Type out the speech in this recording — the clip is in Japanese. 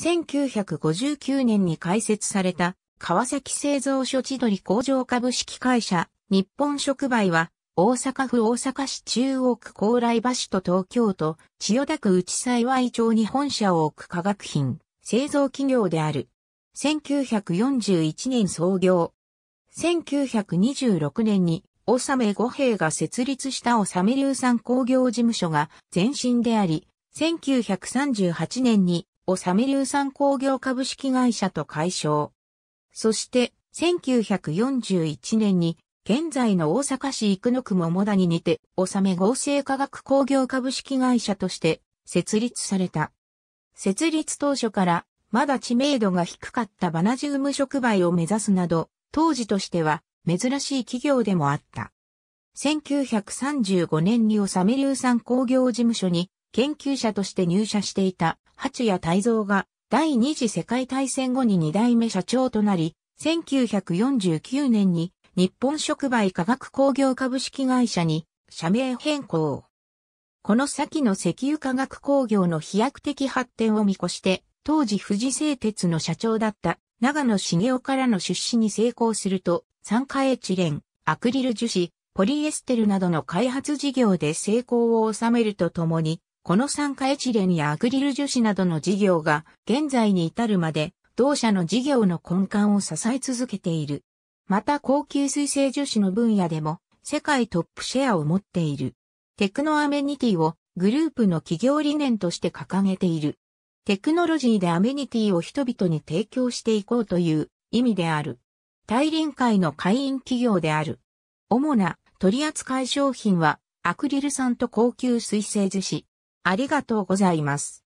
1959年に開設された川崎製造所千鳥工場株式会社日本触媒は大阪府大阪市中央区高麗橋と東京都千代田区内幸町に本社を置く化学品製造企業である。1941年創業。1926年に納め五平が設立した納め流産工業事務所が前身であり、1938年にをサメ硫酸工業株式会社と解消。そして、1941年に、現在の大阪市生野区桃田ににて、おさめ合成化学工業株式会社として設立された。設立当初から、まだ知名度が低かったバナジウム触媒を目指すなど、当時としては珍しい企業でもあった。1935年におさめ硫酸工業事務所に研究者として入社していた八谷泰造が第二次世界大戦後に二代目社長となり、1949年に日本触媒化学工業株式会社に社名変更。この先の石油化学工業の飛躍的発展を見越して、当時富士製鉄の社長だった長野茂雄からの出資に成功すると、酸化エチレン、アクリル樹脂、ポリエステルなどの開発事業で成功を収めるとともに、この酸化エチレンやアクリル樹脂などの事業が現在に至るまで同社の事業の根幹を支え続けている。また高級水性樹脂の分野でも世界トップシェアを持っている。テクノアメニティをグループの企業理念として掲げている。テクノロジーでアメニティを人々に提供していこうという意味である。大臨会の会員企業である。主な取扱い商品はアクリル酸と高級水性樹脂、ありがとうございます。